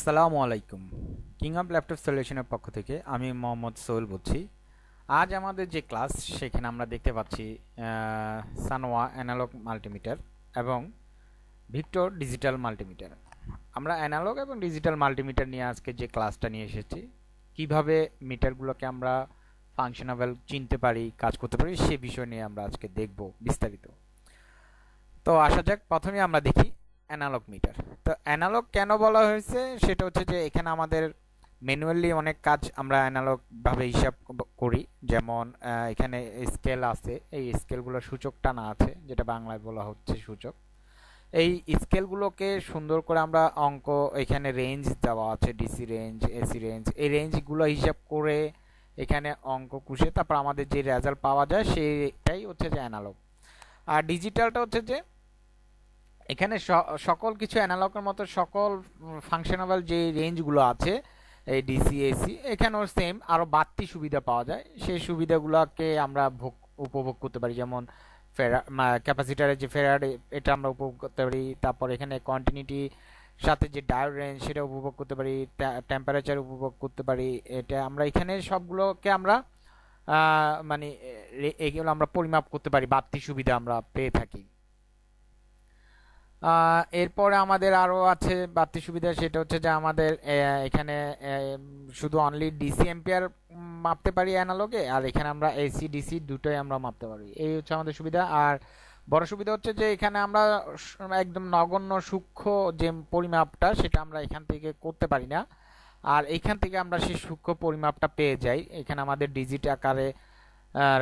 আসসালামু আলাইকুম king of laptop সলিউশনের পক্ষ থেকে আমি মোহাম্মদ সোহেল বলছি আজ আমাদের যে ক্লাস সেখানে আমরা দেখতে পাচ্ছি সানোয়া অ্যানালগ মাল্টিমিটার এবং ভিক্টর ডিজিটাল মাল্টিমিটার আমরা অ্যানালগ এবং ডিজিটাল মাল্টিমিটার নিয়ে আজকে যে ক্লাসটা নিয়ে এসেছি কিভাবে মিটারগুলোকে আমরা ফাংশনাবেল চিনতে পারি কাজ করতে পারি সে বিষয় নিয়ে আমরা আজকে দেখব বিস্তারিত তো আসা যাক প্রথমে আমরা দেখি অ্যানালগ মিটার তো অ্যানালগ কেন বলা হয়েছে সেটা হচ্ছে যে এখানে আমাদের ম্যানুয়ালি অনেক কাজ আমরা অ্যানালগভাবে হিসাব করি যেমন এখানে স্কেল আছে এই স্কেলগুলোর সূচক টানা আছে যেটা বাংলায় বলা হচ্ছে সূচক এই স্কেলগুলোকে সুন্দর করে আমরা অঙ্ক এখানে রেঞ্জ দেওয়া আছে ডিসি রেঞ্জ এসি রেঞ্জ এই রেঞ্জগুলো হিসাব করে এখানে অঙ্ক কুষে তারপর আমাদের যে রেজাল্ট পাওয়া যায় সেটাই হচ্ছে যে অ্যানালগ আর ডিজিটালটা হচ্ছে যে এখানে সকল কিছু অ্যানালগের মতো সকল ফাংশনাবল যে রেঞ্জগুলো আছে এই ডিসিএসি এখানেও সেম আরও বাড়তি সুবিধা পাওয়া যায় সেই সুবিধাগুলোকে আমরা ভোগ উপভোগ করতে পারি যেমন ফেরা ক্যাপাসিটারের যে ফেরার এটা আমরা উপভোগ করতে পারি তারপর এখানে কন্টিনিউটি সাথে যে ডায়ার রেঞ্জ সেটা উপভোগ করতে পারি টেম্পারেচার উপভোগ করতে পারি এটা আমরা এখানে সবগুলোকে আমরা মানে এগুলো আমরা পরিমাপ করতে পারি বাড়তি সুবিধা আমরা পেয়ে থাকি এরপরে আমাদের আরও আছে বাড়তি সুবিধা সেটা হচ্ছে যে আমাদের এখানে শুধু অনলি ডিসি এম্পিয়ার মাপতে পারি অ্যানালগে আর এখানে আমরা এসি ডিসি দুটোই আমরা মাপতে পারি এই হচ্ছে আমাদের সুবিধা আর বড় সুবিধা হচ্ছে যে এখানে আমরা একদম নগণ্য সূক্ষ্ম যে পরিমাপটা সেটা আমরা এখান থেকে করতে পারি না আর এখান থেকে আমরা সেই সূক্ষ্ম পরিমাপটা পেয়ে যাই এখানে আমাদের ডিজিট আকারে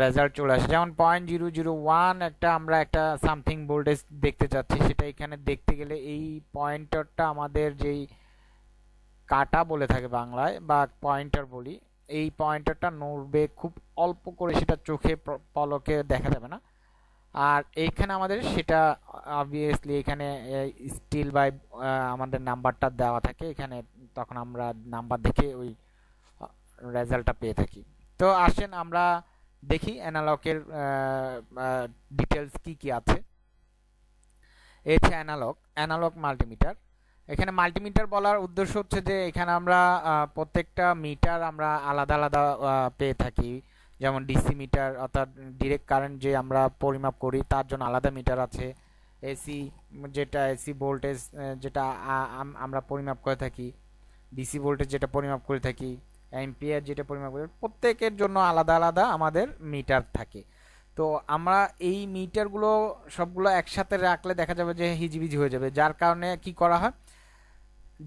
রেজাল্ট চলে আসে যেমন পয়েন্ট জিরো জিরো ওয়ান একটা আমরা একটা সামথিং ভোল্টেজ দেখতে চাচ্ছি সেটা এখানে দেখতে গেলে এই পয়েন্টারটা আমাদের যেই কাটা বলে থাকে বাংলায় বা পয়েন্টার বলি এই পয়েন্টারটা নড়বে খুব অল্প করে সেটা চোখে পলকে দেখা যাবে না আর এইখানে আমাদের সেটা অবভিয়াসলি এখানে স্টিল বাই আমাদের নাম্বারটা দেওয়া থাকে এখানে তখন আমরা নাম্বার দেখে ওই রেজাল্টটা পেয়ে থাকি তো আসেন আমরা দেখি অ্যানালকের ডিটেলস কি কি আছে এই হচ্ছে অ্যানালগ অ্যানালগ মাল্টিমিটার এখানে মাল্টিমিটার বলার উদ্দেশ্য হচ্ছে যে এখানে আমরা প্রত্যেকটা মিটার আমরা আলাদা আলাদা পেয়ে থাকি যেমন ডিসি মিটার অর্থাৎ ডিরেক্ট কারেন্ট যে আমরা পরিমাপ করি তার জন্য আলাদা মিটার আছে এসি যেটা এসি ভোল্টেজ যেটা আমরা পরিমাপ করে থাকি ডিসি ভোল্টেজ যেটা পরিমাপ করে থাকি অ্যাম্পিয়ার যেটা পরিমাপ করে প্রত্যেকের জন্য আলাদা আলাদা আমাদের মিটার থাকে তো আমরা এই মিটারগুলো সবগুলো একসাথে রাখলে দেখা যাবে যে হিজিবিজি হয়ে যাবে যার কারণে কি করা হয়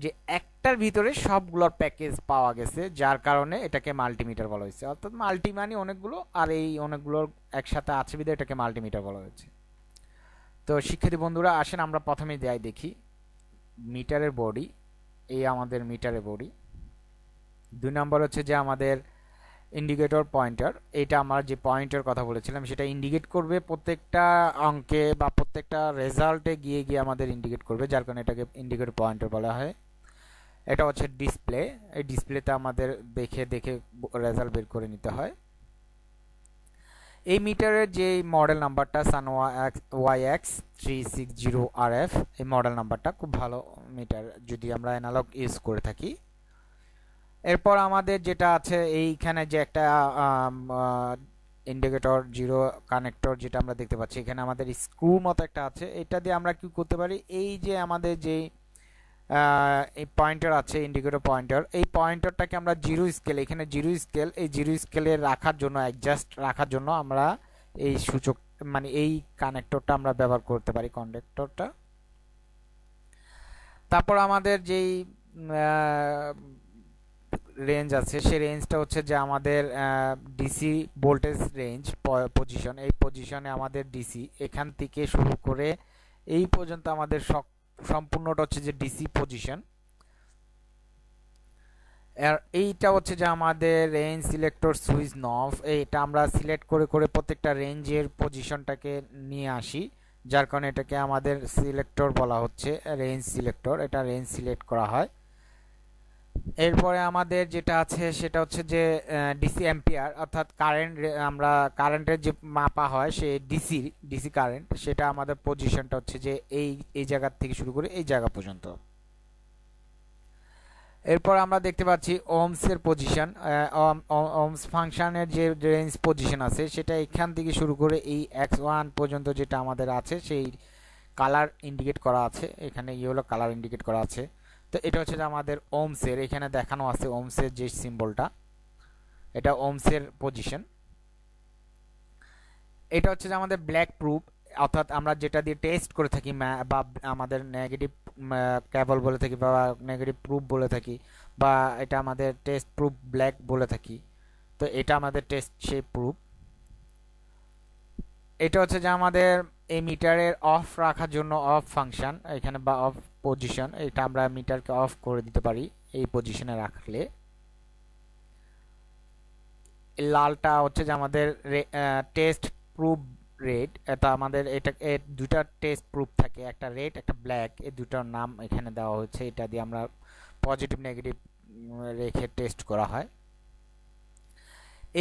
যে একটার ভিতরে সবগুলোর প্যাকেজ পাওয়া গেছে যার কারণে এটাকে মাল্টিমিটার বলা হয়েছে অর্থাৎ মাল্টি মানে অনেকগুলো আর এই অনেকগুলোর একসাথে আছে বিধে এটাকে মাল্টিমিটার বলা হয়েছে তো শিক্ষার্থী বন্ধুরা আসেন আমরা প্রথমে দেয় দেখি মিটারের বডি এই আমাদের মিটারের বডি দুই নম্বর হচ্ছে যে আমাদের ইন্ডিকেটর পয়েন্টার এটা আমার যে পয়েন্টের কথা বলেছিলাম সেটা ইন্ডিকেট করবে প্রত্যেকটা অঙ্কে বা প্রত্যেকটা রেজাল্টে গিয়ে গিয়ে আমাদের ইন্ডিকেট করবে যার কারণে এটাকে ইন্ডিকেটর পয়েন্টার বলা হয় এটা হচ্ছে ডিসপ্লে এই ডিসপ্লেতে আমাদের দেখে দেখে রেজাল্ট বের করে নিতে হয় এই মিটারের যে মডেল নাম্বারটা Sanwa X Y X three six zero R F এই মডেল নাম্বারটা খুব ভালো মিটার যদি আমরা অ্যানালগ ইউজ করে থাকি এরপর আমাদের যেটা আছে এইখানে যে একটা ইন্ডিকেটর জিরো কানেক্টর যেটা আমরা দেখতে পাচ্ছি এখানে আমাদের স্ক্রু মতো একটা আছে এটা দিয়ে আমরা কি করতে পারি এই যে আমাদের যেই এই পয়েন্টার আছে ইন্ডিকেটর পয়েন্টার এই পয়েন্টারটাকে আমরা জিরো স্কেল এখানে জিরো স্কেল এই জিরো স্কেলে রাখার জন্য অ্যাডজাস্ট রাখার জন্য আমরা এই সূচক মানে এই কানেক্টরটা আমরা ব্যবহার করতে পারি কন্ডাক্টরটা তারপর আমাদের যেই রেঞ্জ আছে সেই রেঞ্জটা হচ্ছে যে আমাদের ডিসি ভোল্টেজ রেঞ্জ পজিশন এই পজিশনে আমাদের ডিসি এখান থেকে শুরু করে এই পর্যন্ত আমাদের সম্পূর্ণটা হচ্ছে যে ডিসি পজিশন আর এইটা হচ্ছে যে আমাদের রেঞ্জ সিলেক্টর সুইচ নফ এইটা আমরা সিলেক্ট করে করে প্রত্যেকটা রেঞ্জের পজিশনটাকে নিয়ে আসি যার কারণে এটাকে আমাদের সিলেক্টর বলা হচ্ছে রেঞ্জ সিলেক্টর এটা রেঞ্জ সিলেক্ট করা হয় এরপরে আমাদের যেটা আছে সেটা হচ্ছে যে ডিসি অ্যাম্পিয়ার অর্থাৎ কারেন্ট আমরা কারেন্টের যে মাপা হয় সে ডিসি ডিসি কারেন্ট সেটা আমাদের পজিশনটা হচ্ছে যে এই এই জায়গার থেকে শুরু করে এই জায়গা পর্যন্ত এরপর আমরা দেখতে পাচ্ছি ওমসের পজিশন ওমস ফাংশনের যে রেঞ্জ পজিশন আছে সেটা এখান থেকে শুরু করে এই এক্স ওয়ান পর্যন্ত যেটা আমাদের আছে সেই কালার ইন্ডিকেট করা আছে এখানে ইয়েলো কালার ইন্ডিকেট করা আছে তো এটা হচ্ছে যে আমাদের ওমসের এখানে দেখানো আছে ওমসের যে সিম্বলটা এটা ওমসের পজিশন এটা হচ্ছে যে আমাদের ব্ল্যাক প্রুফ অর্থাৎ আমরা যেটা দিয়ে টেস্ট করে থাকি বা আমাদের নেগেটিভ ক্যাবল বলে থাকি বা নেগেটিভ প্রুফ বলে থাকি বা এটা আমাদের টেস্ট প্রুফ ব্ল্যাক বলে থাকি তো এটা আমাদের টেস্ট সেই প্রুফ এটা হচ্ছে যে আমাদের এই মিটারের অফ রাখার জন্য অফ ফাংশন এখানে বা অফ পজিশন এটা আমরা মিটারকে অফ করে দিতে পারি এই পজিশনে রাখলে লালটা হচ্ছে যে আমাদের টেস্ট প্রুফ রেড এটা আমাদের এটা দুটা টেস্ট প্রুফ থাকে একটা রেড একটা ব্ল্যাক এই দুটার নাম এখানে দেওয়া হয়েছে এটা দিয়ে আমরা পজিটিভ নেগেটিভ রেখে টেস্ট করা হয়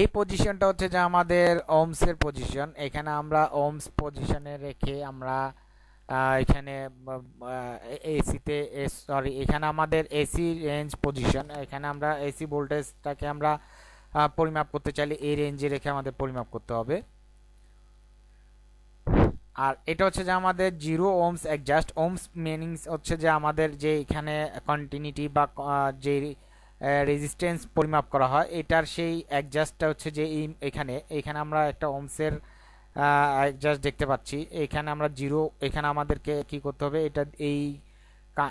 এই পজিশনটা হচ্ছে যে আমাদের ওমসের পজিশন এখানে আমরা ওমস পজিশনে রেখে আমরা এখানে এসিতে সরি এখানে আমাদের এসি রেঞ্জ পজিশন এখানে আমরা এসি ভোল্টেজটাকে আমরা পরিমাপ করতে চাইলে এই রেঞ্জে রেখে আমাদের পরিমাপ করতে হবে আর এটা হচ্ছে যে আমাদের zero ohms adjust ohms meanings হচ্ছে যে আমাদের যে এখানে কন্টিনিউটি বা যে রেজিস্ট্যান্স পরিমাপ করা হয় এটার সেই অ্যাডজাস্টটা হচ্ছে যে এই এখানে এখানে আমরা একটা ওমসের অ্যাডজাস্ট দেখতে পাচ্ছি এখানে আমরা জিরো এখানে আমাদেরকে কি করতে হবে এটা এই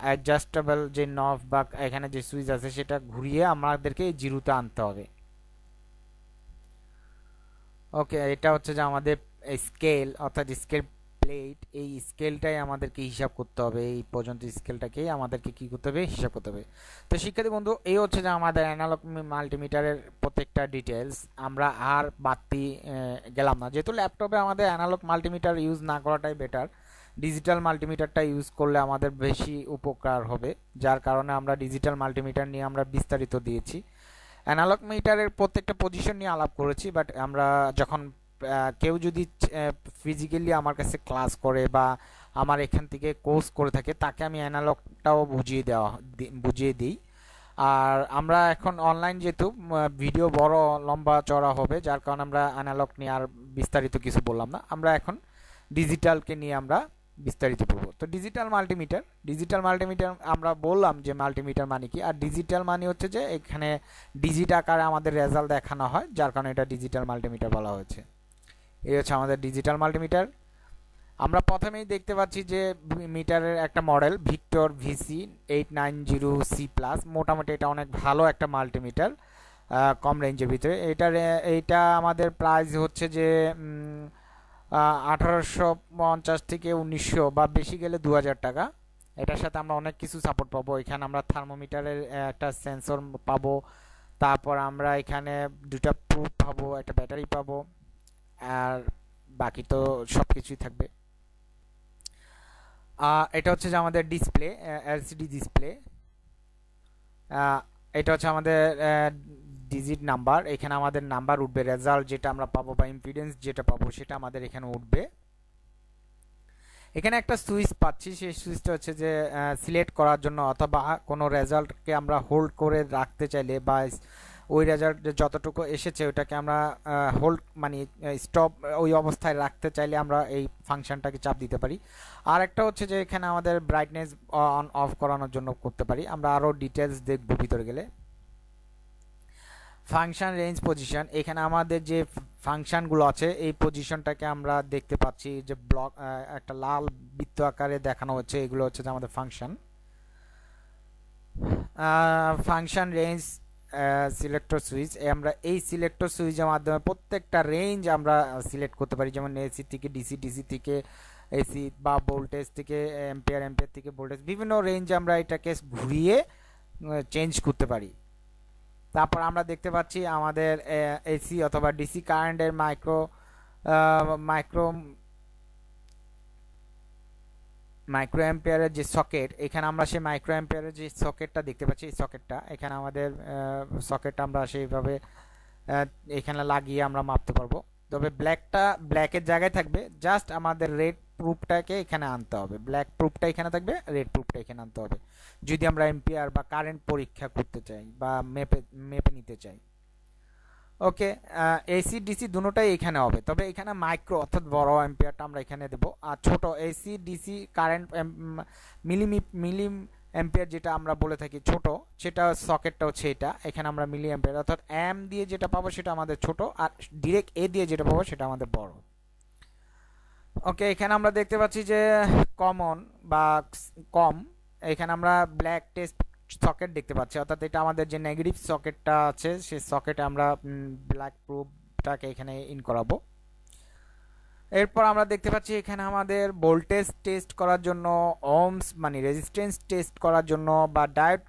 অ্যাডজাস্টেবল যে নফ বা এখানে যে সুইচ আছে সেটা ঘুরিয়ে আমাদেরকে জিরোতে আনতে হবে ওকে এটা হচ্ছে যে আমাদের স্কেল অর্থাৎ স্কেল তাহলে এই এই স্কেলটাই আমাদেরকে হিসাব করতে হবে এই পর্যন্ত স্কেলটাকেই আমাদেরকে কি করতে হবে হিসাব করতে হবে তো শিক্ষার্থী বন্ধু এই হচ্ছে যে আমাদের অ্যানালগ মাল্টিমিটারের প্রত্যেকটা ডিটেলস আমরা আর বাড়তি গেলাম না যেহেতু ল্যাপটপে আমাদের অ্যানালগ মাল্টিমিটার ইউজ না করাটাই বেটার ডিজিটাল মাল্টিমিটারটা ইউজ করলে আমাদের বেশি উপকার হবে যার কারণে আমরা ডিজিটাল মাল্টিমিটার নিয়ে আমরা বিস্তারিত দিয়েছি অ্যানালগ মিটারের প্রত্যেকটা পজিশন নিয়ে আলাপ করেছি বাট আমরা যখন কেউ যদি ফিজিক্যালি আমার কাছে ক্লাস করে বা আমার এখান থেকে কোর্স করে থাকে তাকে আমি অ্যানালগটাও বুঝিয়ে দেওয়া বুঝিয়ে দিই আর আমরা এখন অনলাইন যেহেতু ভিডিও বড় লম্বা চড়া হবে যার কারণে আমরা অ্যানালগ নিয়ে আর বিস্তারিত কিছু বললাম না আমরা এখন ডিজিটালকে নিয়ে আমরা বিস্তারিত বলবো তো ডিজিটাল মাল্টিমিটার ডিজিটাল মাল্টিমিটার আমরা বললাম যে মাল্টিমিটার মানে কি আর ডিজিটাল মানে হচ্ছে যে এখানে ডিজিট আকারে আমাদের রেজাল্ট দেখানো হয় যার কারণে এটা ডিজিটাল মাল্টিমিটার বলা হয়েছে এই হচ্ছে আমাদের ডিজিটাল মাল্টিমিটার আমরা প্রথমেই দেখতে পাচ্ছি যে মিটারের একটা model Victor VC eight nine zero C plus মোটামুটি এটা অনেক ভালো একটা মাল্টিমিটার কম রেঞ্জের ভিতরে এটার এইটা আমাদের প্রাইস হচ্ছে যে আঠারোশো পঞ্চাশ থেকে উনিশশো বা বেশি গেলে দু হাজার টাকা এটার সাথে আমরা অনেক কিছু সাপোর্ট পাবো এখানে আমরা থার্মোমিটারের একটা সেন্সর পাবো তারপর আমরা এখানে দুটা প্রুফ পাবো একটা ব্যাটারি পাবো আর বাকি তো সব কিছুই থাকবে এটা হচ্ছে যে আমাদের ডিসপ্লে এলসিডি ডিসপ্লে এটা হচ্ছে আমাদের ডিজিট নাম্বার এখানে আমাদের নাম্বার উঠবে রেজাল্ট যেটা আমরা পাবো বা ইম্পিডেন্স যেটা পাবো সেটা আমাদের এখানে উঠবে এখানে একটা সুইচ পাচ্ছি সেই সুইচটা হচ্ছে যে সিলেক্ট করার জন্য অথবা কোনো রেজাল্টকে আমরা হোল্ড করে রাখতে চাইলে বা ওই রেজাল্ট যতটুকু এসেছে ওইটাকে আমরা হোল্ড মানে স্টপ ওই অবস্থায় রাখতে চাইলে আমরা এই ফাংশনটাকে চাপ দিতে পারি আর একটা হচ্ছে যে এখানে আমাদের ব্রাইটনেস অন অফ করানোর জন্য করতে পারি আমরা আরও ডিটেলস দেখব ভিতরে গেলে ফাংশন রেঞ্জ পজিশন এখানে আমাদের যে ফাংশানগুলো আছে এই পজিশনটাকে আমরা দেখতে পাচ্ছি যে ব্লক একটা লাল বৃত্ত আকারে দেখানো হচ্ছে এগুলো হচ্ছে যে আমাদের function function range selector switch আমরা এই সিলেক্টর সুইচের মাধ্যমে প্রত্যেকটা রেঞ্জ আমরা সিলেক্ট করতে পারি যেমন এসি থেকে ডিসি ডিসি থেকে এসি বা ভোল্টেজ থেকে এম্পিয়ার এম্পিয়ার থেকে ভোল্টেজ বিভিন্ন রেঞ্জ আমরা এটাকে ঘুরিয়ে চেঞ্জ করতে পারি তারপর আমরা দেখতে পাচ্ছি আমাদের এসি অথবা ডিসি কারেন্টের মাইক্রো মাইক্রো মাইক্রো অ্যাম্পিয়ারের যে সকেট এখানে আমরা সেই মাইক্রো অ্যাম্পিয়ারের যে সকেটটা দেখতে পাচ্ছি এই সকেটটা এখানে আমাদের সকেটটা আমরা সেইভাবে এখানে লাগিয়ে আমরা মাপতে পারবো তবে ব্ল্যাকটা ব্ল্যাকের জায়গায় থাকবে জাস্ট আমাদের রেড প্রুফটাকে এখানে আনতে হবে ব্ল্যাক প্রুফটা এখানে থাকবে রেড প্রুফটা এখানে আনতে হবে যদি আমরা এম্পিয়ার বা কারেন্ট পরীক্ষা করতে চাই বা মেপে মেপে নিতে চাই ওকে এসি ডিসি দুটোটাই এখানে হবে তবে এখানে মাইক্রো অর্থাৎ বড় অ্যাম্পিয়ারটা আমরা এখানে দেব আর ছোট এসি ডিসি কারেন্ট মিলিমি মিলি অ্যাম্পিয়ার যেটা আমরা বলে থাকি ছোট সেটা সকেটটা হচ্ছে এটা এখানে আমরা মিলি অ্যাম্পিয়ার অর্থাৎ এম দিয়ে যেটা পাবো সেটা আমাদের ছোট আর ডিরেক্ট এ দিয়ে যেটা পাবো সেটা আমাদের বড় ওকে এখানে আমরা দেখতে পাচ্ছি যে কমন বা কম এখানে আমরা ব্ল্যাক টেস্ট সকেট দেখতে পাচ্ছি অর্থাৎ এটা আমাদের যে নেগেটিভ সকেটটা আছে সেই সকেটে আমরা ব্ল্যাক প্রুফটাকে এখানে ইন করাবো এরপর আমরা দেখতে পাচ্ছি এখানে আমাদের ভোল্টেজ টেস্ট করার জন্য ওমস মানে রেজিস্ট্যান্স টেস্ট করার জন্য বা ডায়োড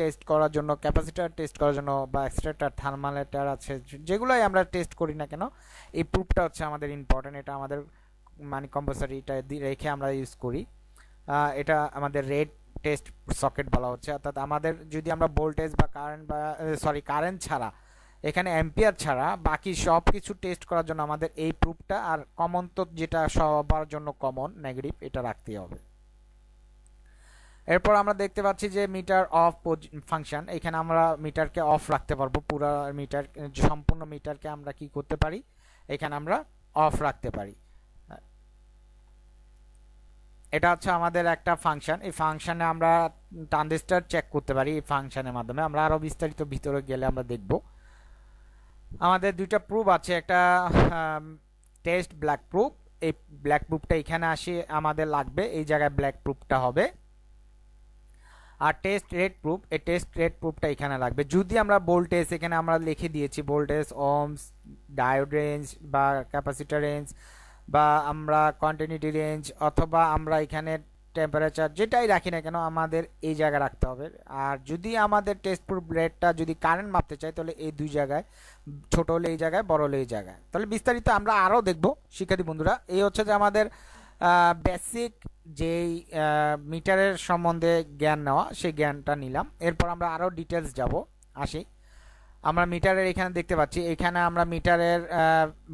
টেস্ট করার জন্য ক্যাপাসিটার টেস্ট করার জন্য বা এক্সট্রাটার থার্মালেটার আছে যেগুলোই আমরা টেস্ট করি না কেন এই প্রুফটা হচ্ছে আমাদের ইম্পর্ট্যান্ট এটা আমাদের মানে কম্পালসারি এটা রেখে আমরা ইউজ করি এটা আমাদের রেড টেস্ট সকেট বলা হচ্ছে অর্থাৎ আমাদের যদি আমরা ভোল্টেজ বা কারেন্ট বা সরি কারেন্ট ছাড়া এখানে অ্যাম্পিয়ার ছাড়া বাকি সব কিছু টেস্ট করার জন্য আমাদের এই প্রুফটা আর কমন তো যেটা সবার জন্য কমন নেগেটিভ এটা রাখতে হবে এরপর আমরা দেখতে পাচ্ছি যে মিটার অফ ফাংশন এখানে আমরা মিটারকে অফ রাখতে পারবো পুরো মিটার সম্পূর্ণ মিটারকে আমরা কি করতে পারি এখানে আমরা অফ রাখতে পারি এটা হচ্ছে আমাদের একটা ফাংশন এই ফাংশানে আমরা ট্রানজিস্টার চেক করতে পারি এই ফাংশানের মাধ্যমে আমরা আরও বিস্তারিত ভিতরে গেলে আমরা দেখব আমাদের দুইটা প্রুফ আছে একটা টেস্ট ব্ল্যাক প্রুফ এই ব্ল্যাক প্রুফটা এখানে আসে আমাদের লাগবে এই জায়গায় ব্ল্যাক প্রুফটা হবে আর টেস্ট রেড প্রুফ এই টেস্ট রেড প্রুফটা এখানে লাগবে যদি আমরা ভোল্টেজ এখানে আমরা লিখে দিয়েছি ভোল্টেজ অমস ডায়োড রেঞ্জ বা ক্যাপাসিটার রেঞ্জ বা আমরা কন্টিনিউটি রেঞ্জ অথবা আমরা এখানে টেম্পারেচার যেটাই রাখি না কেন আমাদের এই জায়গায় রাখতে হবে আর যদি আমাদের টেস্ট প্রুফ রেটটা যদি কারেন্ট মাপতে চাই তাহলে এই দুই জায়গায় ছোট হলে এই জায়গায় বড় হলে এই জায়গায় তাহলে বিস্তারিত আমরা আরও দেখব শিক্ষার্থী বন্ধুরা এই হচ্ছে যে আমাদের বেসিক যেই মিটারের সম্বন্ধে জ্ঞান নেওয়া সেই জ্ঞানটা নিলাম এরপর আমরা আরও ডিটেলস যাব আসি আমরা মিটারের এখানে দেখতে পাচ্ছি এখানে আমরা মিটারের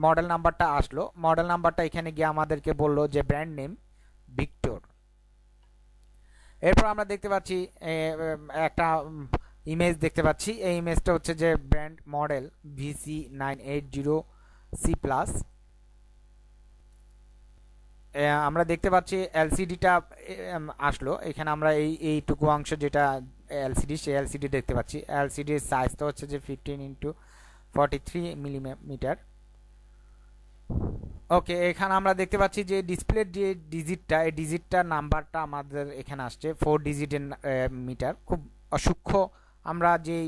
মডেল নাম্বারটা আসলো মডেল নাম্বারটা এখানে গিয়ে আমাদেরকে বলল যে ব্র্যান্ড নেম ভিক্টর এরপর আমরা দেখতে পাচ্ছি একটা ইমেজ দেখতে পাচ্ছি এই ইমেজটা হচ্ছে যে brand model VC nine eight zero C plus আমরা দেখতে পাচ্ছি এলসিডিটা আসলো এখানে আমরা এই এইটুকু অংশ যেটা এলসিডি সেই এলসিডি দেখতে পাচ্ছি এলসিডির সাইজটা হচ্ছে যে fifteen into forty three millimetre okay এখানে আমরা দেখতে পাচ্ছি যে ডিসপ্লের যে ডিজিটটা এই ডিজিটটা নাম্বারটা আমাদের এখানে আসছে ফোর ডিজিটের মিটার খুব সূক্ষ্ম আমরা যেই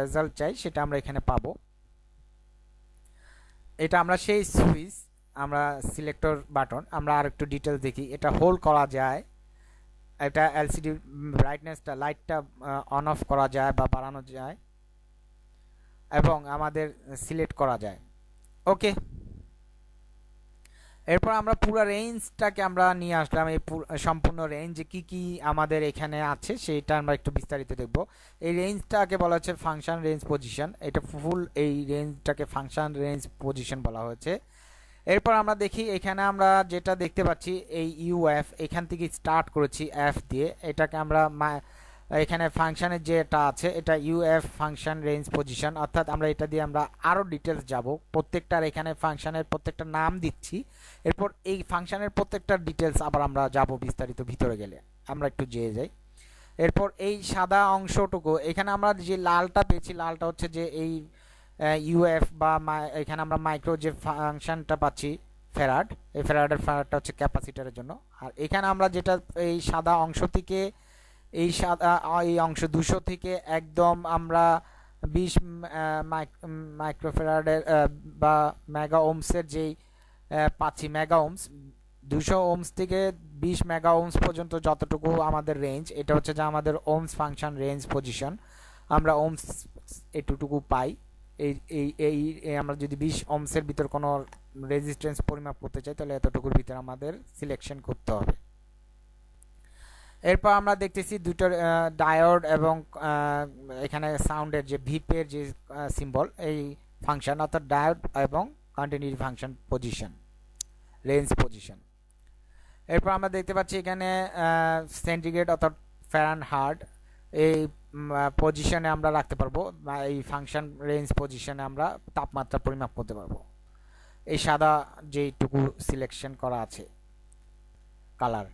রেজাল্ট চাই সেটা আমরা এখানে পাবো এটা আমরা সেই সুইচ আমরা সিলেক্টর বাটন আমরা আর একটু ডিটেলস দেখি এটা হোল্ড করা যায় এটা এলসিডি ব্রাইটনেসটা লাইটটা অন অফ করা যায় বা বাড়ানো যায় এবং আমাদের সিলেক্ট করা যায় ওকে এরপর আমরা পুরো রেঞ্জটাকে আমরা নিয়ে আসলাম এই সম্পূর্ণ রেঞ্জ কি কি আমাদের এখানে আছে সেটা আমরা একটু বিস্তারিত দেখব এই রেঞ্জটাকে বলা হচ্ছে ফাংশন রেঞ্জ পজিশন এটা ফুল এই রেঞ্জটাকে ফাংশন রেঞ্জ পজিশন বলা হয়েছে এরপর আমরা দেখি এখানে আমরা যেটা দেখতে পাচ্ছি এই ইউএফ এখান থেকে স্টার্ট করেছি এফ দিয়ে এটাকে আমরা এখানে ফাংশানের যেটা আছে এটা ইউএফ ফাংশন রেঞ্জ পজিশন অর্থাৎ আমরা এটা দিয়ে আমরা আরও ডিটেলস যাব প্রত্যেকটার এখানে ফাংশানের প্রত্যেকটা নাম দিচ্ছি এরপর এই ফাংশানের প্রত্যেকটা ডিটেলস আবার আমরা যাব বিস্তারিত ভিতরে গেলে আমরা একটু যেয়ে যাই এরপর এই সাদা অংশটুকু এখানে আমরা যে লালটা পেয়েছি লালটা হচ্ছে যে এই ইউএফ বা এখানে আমরা মাইক্রো যে ফাংশনটা পাচ্ছি ফেরাড এই ফেরাডের ফেরাডটা হচ্ছে ক্যাপাসিটারের জন্য আর এখানে আমরা যেটা এই সাদা অংশ থেকে এই সাদা এই অংশ দুশো থেকে একদম আমরা বিশ মাইক্রোফেরাডের বা মেগা ওমসের যেই পাচ্ছি মেগা ওমস দুশো ওমস থেকে বিশ মেগা ওমস পর্যন্ত যতটুকু আমাদের রেঞ্জ এটা হচ্ছে যে আমাদের ওমস ফাংশন রেঞ্জ পজিশন আমরা ওমস এটুটুকু পাই এই এই এই আমরা যদি বিশ অমসের ভিতর কোনো রেজিস্ট্যান্স পরিমাপ করতে চাই তাহলে এতটুকুর ভিতরে আমাদের সিলেকশন করতে হবে এরপর আমরা দেখতেছি দুটো ডায়োড এবং এখানে সাউন্ডের যে ভিপের যে সিম্বল এই ফাংশন অর্থাৎ ডায়োড এবং continuity function position range position এরপর আমরা দেখতে পাচ্ছি এখানে সেন্টিগ্রেড অর্থাৎ ফ্যারান হার্ড এই পজিশনে আমরা রাখতে পারবো বা এই ফাংশন রেঞ্জ পজিশনে আমরা তাপমাত্রা পরিমাপ করতে পারবো এই সাদা যেইটুকু সিলেকশন করা আছে কালার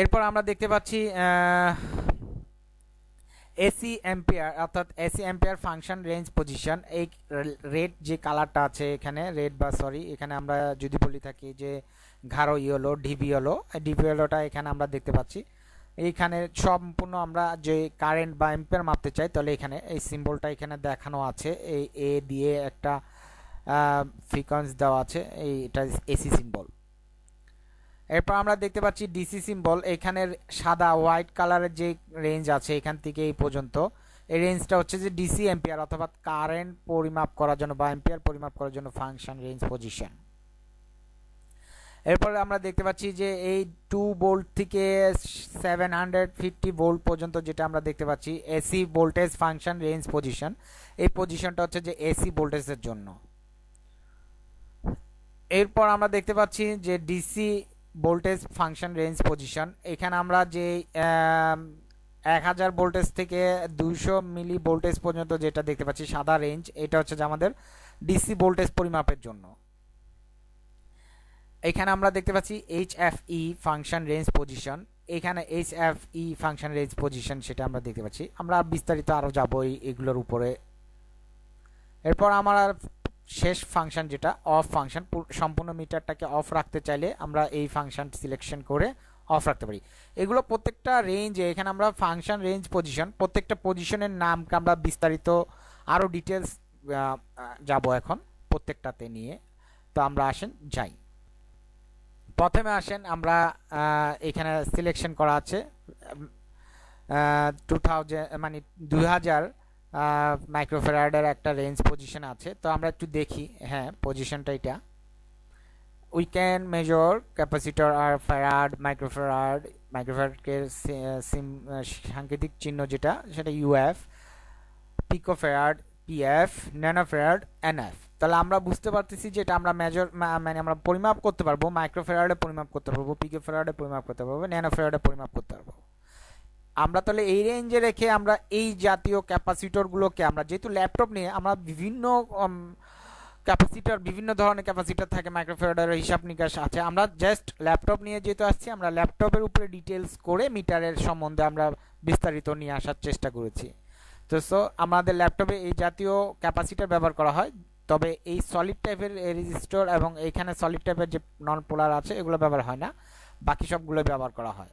এরপর আমরা দেখতে পাচ্ছি এসি অ্যাম্পিয়ার অর্থাৎ AC ampere function range position এই রেড যে কালারটা আছে এখানে রেড বা সরি এখানে আমরা যদি বলি থাকি যে ঘাড়ো ইয়েলো ডিবি ইয়েলো ডিবি ইয়েলোটা এখানে আমরা দেখতে পাচ্ছি এইখানে সম্পূর্ণ আমরা যে কারেন্ট বা এম্পের মাপতে চাই তাহলে এখানে এই সিম্বলটা এখানে দেখানো আছে এই এ দিয়ে একটা ফ্রিকোয়েন্স দেওয়া আছে এইটা এসি সিম্বল এরপর আমরা দেখতে পাচ্ছি ডিসি সিম্বল এখানের সাদা হোয়াইট কালারের যে রেঞ্জ আছে এখান থেকে এই পর্যন্ত এই রেঞ্জটা হচ্ছে যে ডিসি এম্পিয়ার অথবা কারেন্ট পরিমাপ করার জন্য বা এম্পিয়ার পরিমাপ করার জন্য ফাংশন রেঞ্জ পজিশন এরপরে আমরা দেখতে পাচ্ছি যে এই টু বোল্ট থেকে সেভেন হান্ড্রেড ফিফটি বোল্ট পর্যন্ত যেটা আমরা দেখতে পাচ্ছি AC voltage function range position এই পজিশনটা হচ্ছে যে এসি ভোল্টেজের জন্য এরপর আমরা দেখতে পাচ্ছি যে DC voltage function range position এখানে আমরা যে এক হাজার ভোল্টেজ থেকে দুইশো মিলি ভোল্টেজ পর্যন্ত যেটা দেখতে পাচ্ছি সাদা রেঞ্জ এটা হচ্ছে যে আমাদের ডিসি ভোল্টেজ পরিমাপের জন্য এখানে আমরা দেখতে পাচ্ছি H F E function range position এখানে H F E function range position সেটা আমরা দেখতে পাচ্ছি আমরা বিস্তারিত আরও যাব এগুলোর উপরে এরপর আমার শেষ ফাংশন যেটা অফ ফাংশন সম্পূর্ণ মিটারটাকে অফ রাখতে চাইলে আমরা এই ফাংশন সিলেকশন করে অফ রাখতে পারি এগুলো প্রত্যেকটা রেঞ্জে এখানে আমরা ফাংশন রেঞ্জ পজিশন প্রত্যেকটা পজিশনের নামকে আমরা বিস্তারিত আরও ডিটেলস যাব এখন প্রত্যেকটাতে নিয়ে তো আমরা আসেন যাই প্রথমে আসেন আমরা এখানে সিলেকশন করা আছে টু থাউজেন্ড মানে দুই হাজার মাইক্রোফেরাইডের একটা রেঞ্জ পজিশন আছে তো আমরা একটু দেখি হ্যাঁ পজিশনটা এটা উই ক্যান মেজর ক্যাপাসিটর আর ফেরাড মাইক্রোফেরাড মাইক্রোফেরাডকে সিম সাংকেতিক চিহ্ন যেটা সেটা UF picofarad PF nanofarad NF তাহলে আমরা বুঝতে পারতেছি যে এটা আমরা মেজর মানে আমরা পরিমাপ করতে পারবো মাইক্রোফেরাডে পরিমাপ করতে পারবো পিকে ফেরাডে পরিমাপ করতে পারবো ন্যানোফেরাডে পরিমাপ করতে পারবো আমরা তাহলে এই রেঞ্জে রেখে আমরা এই জাতীয় ক্যাপাসিটরগুলোকে আমরা যেহেতু ল্যাপটপ নিয়ে আমরা বিভিন্ন ক্যাপাসিটার বিভিন্ন ধরনের ক্যাপাসিটার থাকে মাইক্রোফেরাডের হিসাব নিকাশ আছে আমরা জাস্ট ল্যাপটপ নিয়ে যেহেতু আসছি আমরা ল্যাপটপের উপরে ডিটেলস করে মিটারের সম্বন্ধে আমরা বিস্তারিত নিয়ে আসার চেষ্টা করেছি তো সো আমাদের ল্যাপটপে এই জাতীয় ক্যাপাসিটার ব্যবহার করা হয় তবে এই সলিড টাইপের রেজিস্টর এবং এইখানে সলিড টাইপের যে নন পোলার আছে এগুলো ব্যবহার হয় না বাকি সবগুলো ব্যবহার করা হয়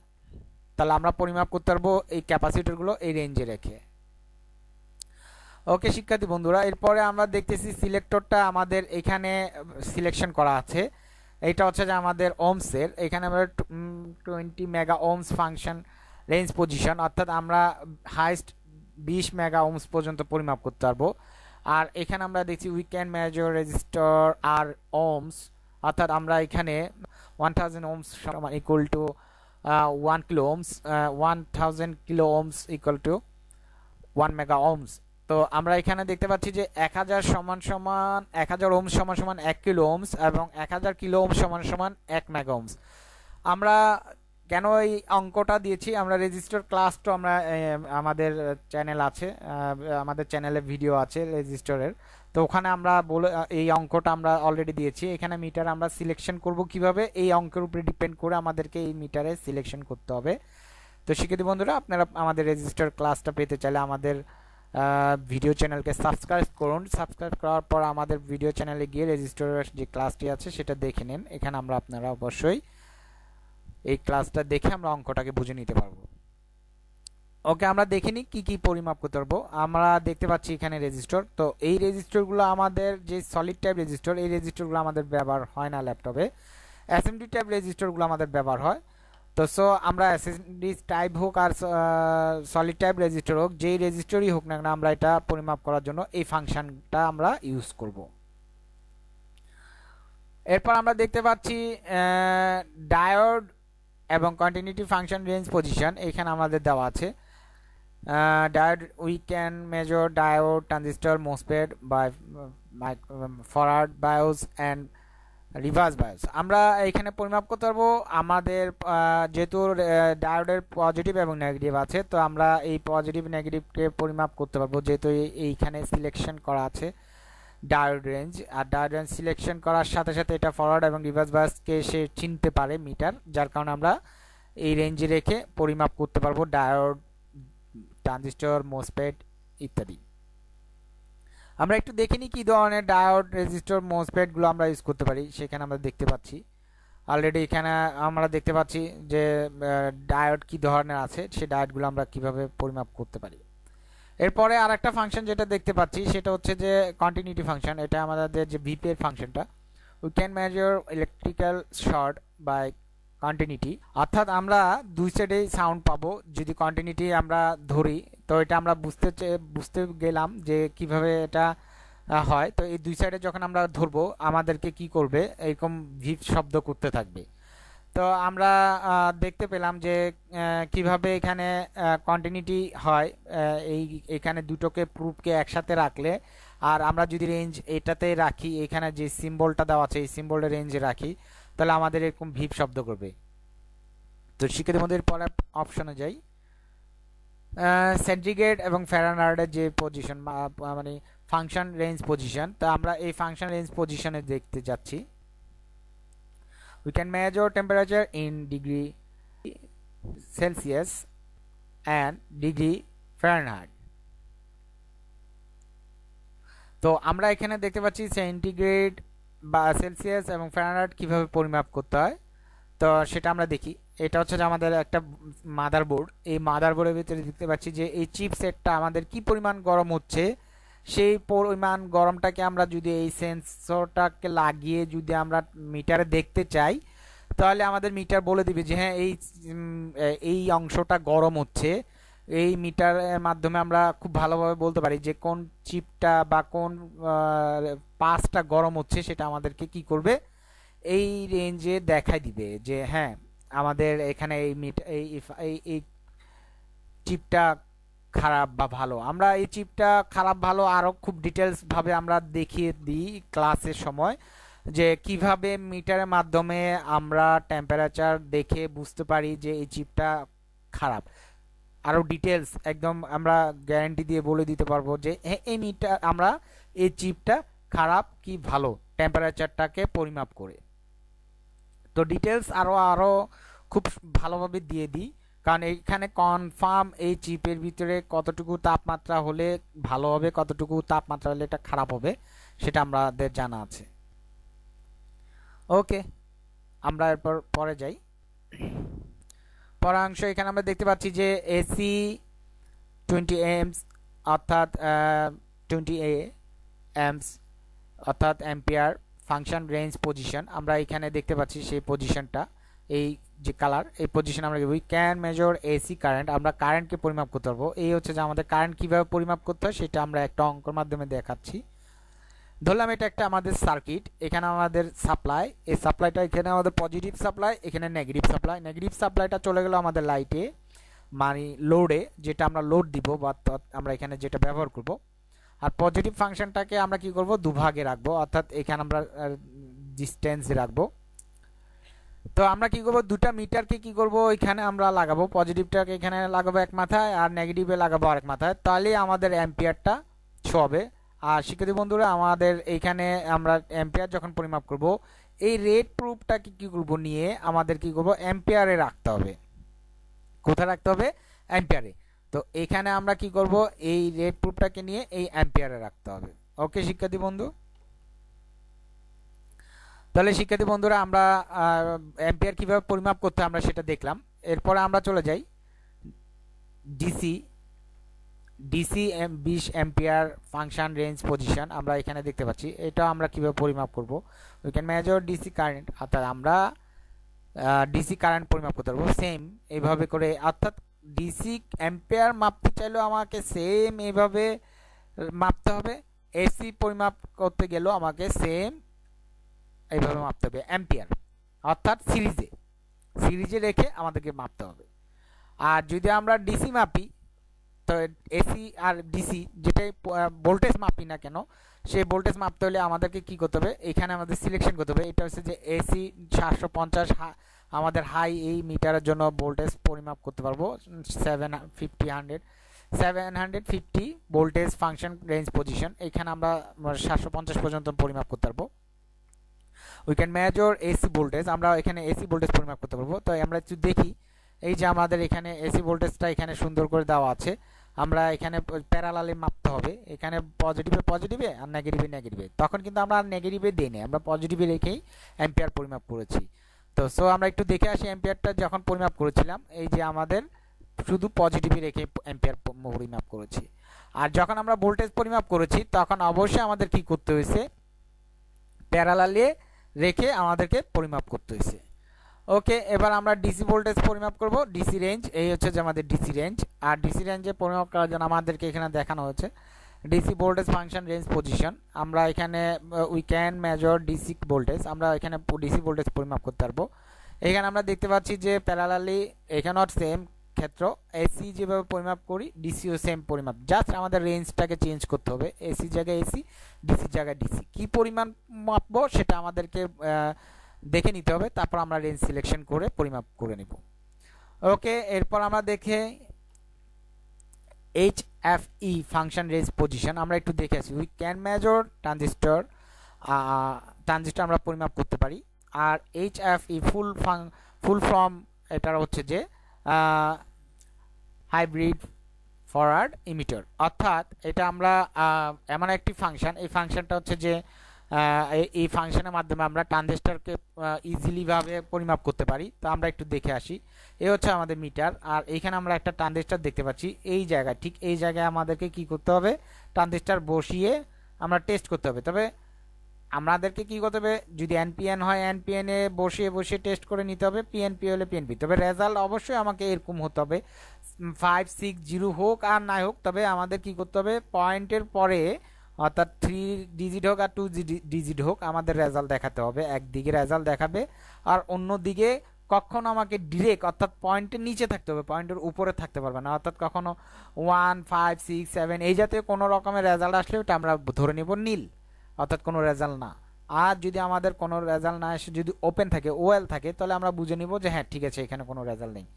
তাহলে আমরা পরিমাপ করতে পারবো এই ক্যাপাসিটরগুলো এই রেঞ্জে রেখে ওকে শিক্ষার্থী বন্ধুরা এরপরে আমরা দেখতেছি সিলেক্টরটা আমাদের এখানে সিলেকশন করা আছে এটা হচ্ছে যে আমাদের ওমসের এখানে আমরা twenty mega ohms function range position অর্থাৎ আমরা হাইস্ট বিশ মেগা ওমস পর্যন্ত পরিমাপ করতে পারবো আর এখানে আমরা দেখছি উই ক্যান মেজার রেজিস্টার আর ওমস অর্থাৎ আমরা এখানে ওয়ান থাউজেন্ড ওমস সমান equal to one kilo ohms one thousand kilo ohms equal to one mega ohms তো আমরা এখানে দেখতে পাচ্ছি যে এক হাজার সমান সমান এক হাজার ওমস সমান সমান এক কিলো ওমস এবং এক হাজার কিলো ওমস সমান সমান এক মেগা ওমস আমরা কেন এই অঙ্কটা দিয়েছি আমরা রেজিস্টার ক্লাস তো আমরা আমাদের চ্যানেল আছে আমাদের চ্যানেলে ভিডিও আছে রেজিস্টারের তো ওখানে আমরা বলে এই অঙ্কটা আমরা অলরেডি দিয়েছি এখানে মিটার আমরা সিলেকশন করব কিভাবে এই অঙ্কের উপরে ডিপেন্ড করে আমাদেরকে এই মিটারে সিলেকশন করতে হবে তো শিক্ষিত বন্ধুরা আপনারা আমাদের রেজিস্টার ক্লাসটা পেতে চাইলে আমাদের ভিডিও চ্যানেলকে সাবস্ক্রাইব করুন সাবস্ক্রাইব করার পর আমাদের ভিডিও চ্যানেলে গিয়ে রেজিস্টারের যে ক্লাসটি আছে সেটা দেখে নিন এখানে আমরা আপনারা অবশ্যই এই ক্লাসটা দেখে আমরা অঙ্কটাকে বুঝে নিতে পারবো ওকে আমরা দেখে নিই কী কী পরিমাপ করতে পারবো আমরা দেখতে পাচ্ছি এখানে রেজিস্টর তো এই রেজিস্টরগুলো আমাদের যে সলিড টাইপ রেজিস্টর এই রেজিস্টরগুলো আমাদের ব্যবহার হয় না ল্যাপটপে অ্যাসেম্বলি টাইপ রেজিস্টরগুলো আমাদের ব্যবহার হয় তো সো আমরা অ্যাসেম্বলি টাইপ হোক আর সলিড টাইপ রেজিস্টর হোক যেই রেজিস্টরই হোক না আমরা এটা পরিমাপ করার জন্য এই ফাংশানটা আমরা ইউজ করব এরপর আমরা দেখতে পাচ্ছি ডায়োড এবং কন্টিনিউটি ফাংশন রেঞ্জ পজিশন এখানে আমাদের দেওয়া আছে diode we can measure diode transistor MOSFET by forward bias and reverse bias আমরা এখানে পরিমাপ করতে পারবো আমাদের যেহেতু ডায়োডের পজিটিভ এবং নেগেটিভ আছে তো আমরা এই পজিটিভ নেগেটিভকে পরিমাপ করতে পারবো যেহেতু এইখানে সিলেকশন করা আছে ডায়োড রেঞ্জ আর ডায়োড রেঞ্জ সিলেকশন করার সাথে সাথে এটা ফরওয়ার্ড এবং রিভার্স বায়াসকে সে চিনতে পারে মিটার যার কারণে আমরা এই রেঞ্জে রেখে পরিমাপ করতে পারবো ডায়োড ট্রানজিস্টর মোসপেড ইত্যাদি আমরা একটু দেখে নিই কী ধরনের ডায়োড রেজিস্টর মোসপেডগুলো আমরা ইউজ করতে পারি সেখানে আমরা দেখতে পাচ্ছি অলরেডি এখানে আমরা দেখতে পাচ্ছি যে ডায়োড কী ধরনের আছে সে ডায়োডগুলো আমরা কীভাবে পরিমাপ করতে পারি এরপরে আর একটা ফাংশন যেটা দেখতে পাচ্ছি সেটা হচ্ছে যে কন্টিনিউটি ফাংশন এটা আমাদের যে ভিপি এর ফাংশনটা we can measure electrical short by continuity অর্থাৎ আমরা দুই সাইডেই সাউন্ড পাবো যদি কন্টিনিউটি আমরা ধরি তো এটা আমরা বুঝতে বুঝতে গেলাম যে কিভাবে এটা হয় তো এই দুই সাইডে যখন আমরা ধরবো আমাদেরকে কি করবে এরকম ভিপ শব্দ করতে থাকবে তো আমরা দেখতে পেলাম যে কিভাবে এখানে কন্টিনিউটি হয় এই এখানে দুটোকে প্রুফকে একসাথে রাখলে আর আমরা যদি রেঞ্জ এটাতে রাখি এখানে যে সিম্বলটা দেওয়া আছে এই সিম্বলটা রেঞ্জে রাখি তাহলে আমাদের এরকম ভিপ শব্দ করবে তো শিক্ষিত মধ্যে পরে অপশন যাই সেন্ট্রিগেট এবং ফেরানার্ডের যে পজিশন মানে ফাংশন রেঞ্জ পজিশন তো আমরা এই ফাংশন রেঞ্জ পজিশনে দেখতে যাচ্ছি we can measure temperature in degree Celsius and degree Fahrenheit তো আমরা এখানে দেখতে পাচ্ছি সেন্টিগ্রেড বা সেলসিয়াস এবং ফ্যারেনহাইট কিভাবে পরিমাপ করতে হয় তো সেটা আমরা দেখি এটা হচ্ছে যে আমাদের একটা মাদার বোর্ড এই মাদার বোর্ডের ভিতরে দেখতে পাচ্ছি যে এই চিপসেটটা আমাদের কি পরিমাণ গরম হচ্ছে সেই পরিমাণ গরমটাকে আমরা যদি এই সেন্সরটাকে লাগিয়ে যদি আমরা মিটারে দেখতে চাই তাহলে আমাদের মিটার বলে দিবে যে হ্যাঁ এই এই অংশটা গরম হচ্ছে এই মিটারের মাধ্যমে আমরা খুব ভালোভাবে বলতে পারি যে কোন চিপটা বা কোন পাসটা গরম হচ্ছে সেটা আমাদেরকে কি করবে এই রেঞ্জে দেখাই দিবে যে হ্যাঁ আমাদের এখানে এই মিট এই এই চিপটা খারাপ বা ভালো আমরা এই চিপটা খারাপ ভালো আরও খুব ডিটেলসভাবে আমরা দেখিয়ে দিই ক্লাসের সময় যে কিভাবে মিটারের মাধ্যমে আমরা টেম্পারেচার দেখে বুঝতে পারি যে এই চিপটা খারাপ আরও ডিটেলস একদম আমরা গ্যারেন্টি দিয়ে বলে দিতে পারবো যে এই মিটার আমরা এই চিপটা খারাপ কি ভালো টেম্পারেচারটাকে পরিমাপ করে তো ডিটেলস আরও আরও খুব ভালোভাবে দিয়ে দিই কারণ এইখানে কনফার্ম এই চিপের ভিতরে কতটুকু তাপমাত্রা হলে ভালো হবে কতটুকু তাপমাত্রা হলে এটা খারাপ হবে সেটা আমাদের জানা আছে ওকে আমরা এরপর পরে যাই পরাংশ এখানে আমরা দেখতে পাচ্ছি যে এসি টোয়েন্টি এমস অর্থাৎ টোয়েন্টি এ এমস অর্থাৎ এমপিআর ফাংশন রেঞ্জ পজিশন আমরা এখানে দেখতে পাচ্ছি সেই পজিশনটা এই যে কালার এই পজিশন আমরা we can measure AC current আমরা কারেন্টকে পরিমাপ করতে পারবো এই হচ্ছে যে আমাদের কারেন্ট কীভাবে পরিমাপ করতে হয় সেটা আমরা একটা অঙ্কর মাধ্যমে দেখাচ্ছি ধরলাম এটা একটা আমাদের সার্কিট এখানে আমাদের সাপ্লাই এই সাপ্লাইটা এখানে আমাদের পজিটিভ সাপ্লাই এখানে নেগেটিভ সাপ্লাই নেগেটিভ সাপ্লাইটা চলে গেল আমাদের লাইটে মানে লোডে যেটা আমরা লোড দিব বা আমরা এখানে যেটা ব্যবহার করব আর পজিটিভ ফাংশনটাকে আমরা কি করব দুভাগে রাখবো অর্থাৎ এখানে আমরা ডিস্টেন্সে রাখবো তো আমরা কি করব দুটা মিটারকে কি করব এখানে আমরা লাগাবো পজিটিভটাকে এখানে লাগাবো এক মাথায় আর নেগেটিভে লাগাবো আরেক মাথায় তাহলে আমাদের অ্যাম্পিয়ারটা ছবে আর শিক্ষার্থী বন্ধুরা আমাদের এইখানে আমরা অ্যাম্পিয়ার যখন পরিমাপ করব এই রেড প্রুফটাকে কি করব নিয়ে আমাদের কি করব অ্যাম্পিয়ারে রাখতে হবে কোথায় রাখতে হবে অ্যাম্পিয়ারে তো এখানে আমরা কি করব এই রেড প্রুফটাকে নিয়ে এই অ্যাম্পিয়ারে রাখতে হবে ওকে শিক্ষার্থী বন্ধু তাহলে শিক্ষার্থী বন্ধুরা আমরা অ্যাম্পিয়ার কীভাবে পরিমাপ করতে আমরা সেটা দেখলাম এরপরে আমরা চলে যাই ডিসি ডিসি বিশ অ্যাম্পিয়ার ফাংশন রেঞ্জ পজিশন আমরা এখানে দেখতে পাচ্ছি এটা আমরা কীভাবে পরিমাপ করব we can measure DC current অর্থাৎ আমরা ডিসি কারেন্ট পরিমাপ করতে পারবো সেম এইভাবে করে অর্থাৎ ডিসি অ্যাম্পিয়ার মাপতে চাইলেও আমাকে সেম এইভাবে মাপতে হবে এসি পরিমাপ করতে গেলেও আমাকে সেম এইভাবে মাপতে হবে অ্যাম্পিয়ার অর্থাৎ সিরিজে সিরিজে রেখে আমাদেরকে মাপতে হবে আর যদি আমরা ডিসি মাপি তো এসি আর ডিসি যেটাই ভোল্টেজ মাপি না কেন সেই ভোল্টেজ মাপতে হলে আমাদেরকে কি করতে হবে এখানে আমাদের সিলেকশন করতে হবে এটা হচ্ছে যে এসি সাতশো পঞ্চাশ আমাদের হাই এই মিটারের জন্য ভোল্টেজ পরিমাপ করতে পারবো seven fifty hundred seven hundred fifty voltage function range position এখানে আমরা সাতশো পঞ্চাশ পর্যন্ত পরিমাপ করতে পারবো we can measure AC voltage আমরা এখানে এসি ভোল্টেজ পরিমাপ করতে পারবো তো আমরা একটু দেখি এই যে আমাদের এখানে এসি ভোল্টেজটা এখানে সুন্দর করে দেওয়া আছে আমরা এখানে প্যারালালে মাপতে হবে এখানে পজিটিভে পজিটিভে আর নেগেটিভে নেগেটিভে তখন কিন্তু আমরা আর নেগেটিভে দিই না আমরা পজিটিভে রেখেই অ্যাম্পিয়ার পরিমাপ করেছি তো সো আমরা একটু দেখে আসি অ্যাম্পিয়ারটা যখন পরিমাপ করেছিলাম এই যে আমাদের শুধু পজিটিভে রেখে অ্যাম্পিয়ার পরিমাপ করেছি আর যখন আমরা ভোল্টেজ পরিমাপ করেছি তখন অবশ্যই আমাদের কি করতে হয়েছে প্যারালালে রেখে আমাদেরকে পরিমাপ করতে হয়েছে ওকে এবার আমরা ডিসি ভোল্টেজ পরিমাপ করব ডিসি রেঞ্জ এই হচ্ছে যে আমাদের ডিসি রেঞ্জ আর ডিসি রেঞ্জে পরিমাপ করার জন্য আমাদেরকে এখানে দেখানো হয়েছে DC voltage function range position আমরা এখানে we can measure DC voltage আমরা এখানে ডিসি ভোল্টেজ পরিমাপ করতে পারবো এখানে আমরা দেখতে পাচ্ছি যে প্যারালালি এখানেও সেম ক্ষেত্র এসি যেভাবে পরিমাপ করি ডিসিও সেম পরিমাপ জাস্ট আমাদের রেঞ্জটাকে চেঞ্জ করতে হবে এসি জায়গায় এসি ডিসি জায়গায় ডিসি কি পরিমাণ মাপবো সেটা আমাদেরকে দেখে নিতে হবে তারপর আমরা রেঞ্জ সিলেকশন করে পরিমাপ করে নেব ওকে এরপর আমরা দেখে H F E function range position আমরা একটু দেখে আসি we can measure transistor transistor আমরা পরিমাপ করতে পারি আর এইচ এফ ই ফুল ফাং ফুল ফর্ম এটা হচ্ছে যে হাইব্রিড ফরওয়ার্ড ইমিটার অর্থাৎ এটা আমরা এমন একটি ফাংশন এই ফাংশনটা হচ্ছে যে এই ফাংশনের মাধ্যমে আমরা ট্রানজিস্টারকে ইজিলিভাবে পরিমাপ করতে পারি তো আমরা একটু দেখে আসি এ হচ্ছে আমাদের মিটার আর এইখানে আমরা একটা ট্রানজিস্টার দেখতে পাচ্ছি এই জায়গায় ঠিক এই জায়গায় আমাদেরকে কি করতে হবে ট্রানজিস্টার বসিয়ে আমরা টেস্ট করতে হবে তবে আমাদেরকে কি করতে হবে যদি এনপিএন হয় এনপিএনে বসিয়ে বসিয়ে টেস্ট করে নিতে হবে পিএনপি হলে পিএনপি তবে রেজাল্ট অবশ্যই আমাকে এরকম হতে হবে ফাইভ সিক্স জিরো হোক আর নাই হোক তবে আমাদের কি করতে হবে পয়েন্টের পরে অর্থাৎ থ্রি ডিজিট হোক আর টু ডিজিট হোক আমাদের রেজাল্ট দেখাতে হবে একদিকে রেজাল্ট দেখাবে আর অন্য দিকে কখনো আমাকে ডিরেক্ট অর্থাৎ পয়েন্টের নিচে থাকতে হবে পয়েন্টের উপরে থাকতে পারবে না অর্থাৎ কখনো ওয়ান ফাইভ সিক্স সেভেন এই জাতীয় কোনো রকমের রেজাল্ট আসলে ওটা আমরা ধরে নেব নীল অর্থাৎ কোনো রেজাল্ট না আর যদি আমাদের কোনো রেজাল্ট না এসে যদি ওপেন থাকে ওয়েল থাকে তাহলে আমরা বুঝে নিব যে হ্যাঁ ঠিক আছে এখানে কোনো রেজাল্ট নেই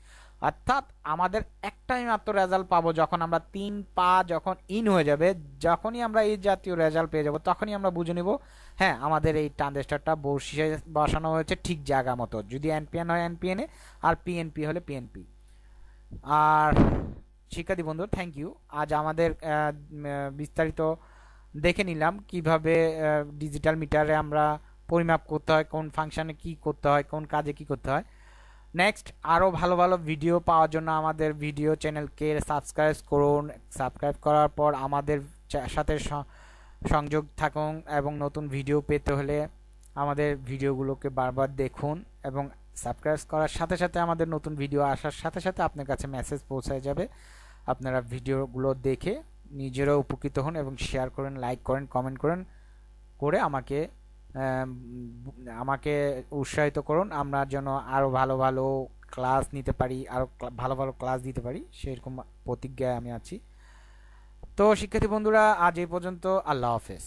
অর্থাৎ আমাদের একটাই মাত্র রেজাল্ট পাবো যখন আমরা তিন পা যখন ইন হয়ে যাবে যখনই আমরা এই জাতীয় রেজাল্ট পেয়ে যাব তখনই আমরা বুঝে নিব হ্যাঁ আমাদের এই ট্রানজেস্টারটা বসি বসানো হয়েছে ঠিক জায়গা মতো যদি এনপিএন হয় এনপিএনএ আর পিএনপি হলে পিএনপি আর শিক্ষার্থী বন্ধু থ্যাংক ইউ আজ আমাদের বিস্তারিত দেখে নিলাম কিভাবে ডিজিটাল মিটারে আমরা পরিমাপ করতে হয় কোন ফাংশানে কি করতে হয় কোন কাজে কি করতে হয় নেক্সট আরও ভালো ভালো ভিডিও পাওয়ার জন্য আমাদের ভিডিও চ্যানেলকে সাবস্ক্রাইব করুন সাবস্ক্রাইব করার পর আমাদের সাথে সংযোগ থাকুন এবং নতুন ভিডিও পেতে হলে আমাদের ভিডিওগুলোকে বারবার দেখুন এবং সাবস্ক্রাইব করার সাথে সাথে আমাদের নতুন ভিডিও আসার সাথে সাথে আপনার কাছে মেসেজ পৌঁছায় যাবে আপনারা ভিডিওগুলো দেখে নিজেরাও উপকৃত হন এবং শেয়ার করেন লাইক করেন কমেন্ট করেন করে আমাকে আমাকে উৎসাহিত করুন আমরা যেন আরও ভালো ভালো ক্লাস নিতে পারি আরও ভালো ভালো ক্লাস দিতে পারি সেরকম প্রতিজ্ঞায় আমি আছি তো শিক্ষার্থী বন্ধুরা আজ এই পর্যন্ত আল্লাহ হাফেজ